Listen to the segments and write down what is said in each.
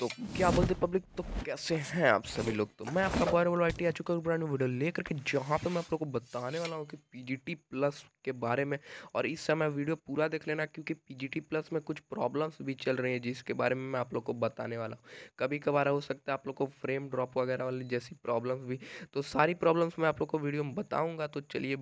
तो क्या बोलते पब्लिक तो कैसे हैं आप सभी लोग तो मैं आपका बॉयर बोलो आई आ चुका हूँ पुरानी वीडियो लेकर के जहाँ पे मैं आप लोग को बताने वाला हूँ कि पीजीटी प्लस के बारे में और इस समय वीडियो पूरा देख लेना क्योंकि पीजीटी प्लस में कुछ प्रॉब्लम्स भी चल रही हैं जिसके बारे में मैं आप लोग को बताने वाला हूँ कभी कभार हो सकता है आप लोग को फ्रेम ड्रॉप वगैरह वाली जैसी प्रॉब्लम्स भी तो सारी प्रॉब्लम्स मैं आप लोग को वीडियो में बताऊँगा तो चलिए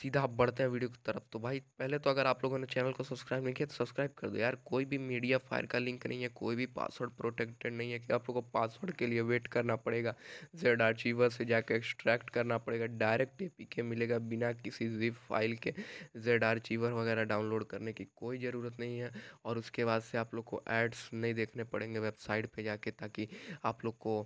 सीधा आप बढ़ते हैं वीडियो की तरफ तो भाई पहले तो अगर आप लोगों ने चैनल को सब्सक्राइब नहीं किया तो सब्सक्राइब कर दो यार कोई भी मीडिया फायर का लिंक नहीं है कोई भी पासवर्ड प्रोटेक्टेड नहीं है कि आप लोगों को पासवर्ड के लिए वेट करना पड़ेगा जेड आर्चीवर से जाके एक्सट्रैक्ट करना पड़ेगा डायरेक्ट ए के मिलेगा बिना किसी जिप फाइल के जेड आर्चीवर वगैरह डाउनलोड करने की कोई ज़रूरत नहीं है और उसके बाद से आप लोग को एड्स नहीं देखने पड़ेंगे वेबसाइट पर जाके ताकि आप लोग को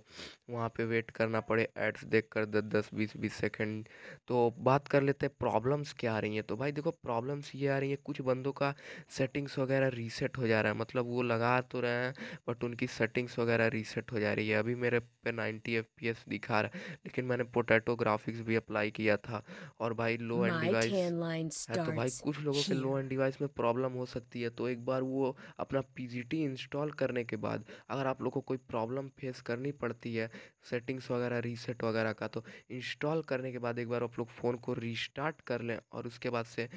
वहाँ पर वेट करना पड़े एड्स देख कर दस दस बीस बीस सेकेंड तो बात कर लेते हैं प्रॉब्लम प्रॉब्लम्स क्या आ रही हैं तो भाई देखो प्रॉब्लम्स ये आ रही हैं कुछ बंदों का सेटिंग्स वगैरह रीसेट हो जा रहा है मतलब वो लगा तो रहे हैं बट उनकी सेटिंग्स वगैरह रीसेट हो जा रही है अभी मेरे पे नाइन्टी एफ दिखा रहा है लेकिन मैंने पोटैटो ग्राफिक्स भी अप्लाई किया था और भाई लो एंड डिवाइस है तो भाई कुछ लोगों के लो एंड डिवाइस में प्रॉब्लम हो सकती है तो एक बार वो अपना पी इंस्टॉल करने के बाद अगर आप लोग को कोई प्रॉब्लम फेस करनी पड़ती है सेटिंग्स वगैरह रीसेट वगैरह का तो इंस्टॉल करने के बाद एक बार आप लोग फ़ोन को रिस्टार्ट कर लें और उसके बाद से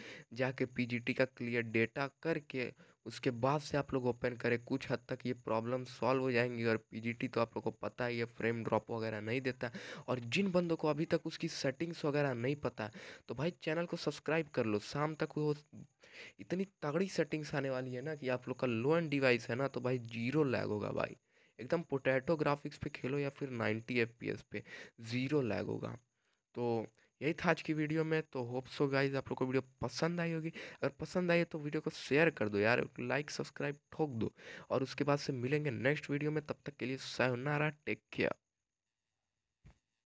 जाके पीजीटी का क्लियर डेटा करके उसके बाद से आप लोग ओपन करें कुछ हद तक ये प्रॉब्लम सॉल्व हो जाएंगी और पीजीटी तो आप लोग को पता ही है फ्रेम ड्रॉप वगैरह नहीं देता और जिन बंदों को अभी तक उसकी सेटिंग्स वगैरह नहीं पता तो भाई चैनल को सब्सक्राइब कर लो शाम तक वो इतनी तगड़ी सेटिंग्स आने वाली है ना कि आप लोग का लो एंड डिवाइस है ना तो भाई जीरो लैग होगा भाई एकदम पोटैटो ग्राफिक्स पे खेलो या फिर नाइन्टी एफ पे ज़ीरो लैग होगा तो यही था आज की वीडियो में तो होप सो गाइज आप लोग को वीडियो पसंद आई होगी अगर पसंद आई है तो वीडियो को शेयर कर दो यार लाइक सब्सक्राइब ठोक दो और उसके बाद से मिलेंगे नेक्स्ट वीडियो में तब तक के लिए सहनारा टेक केयर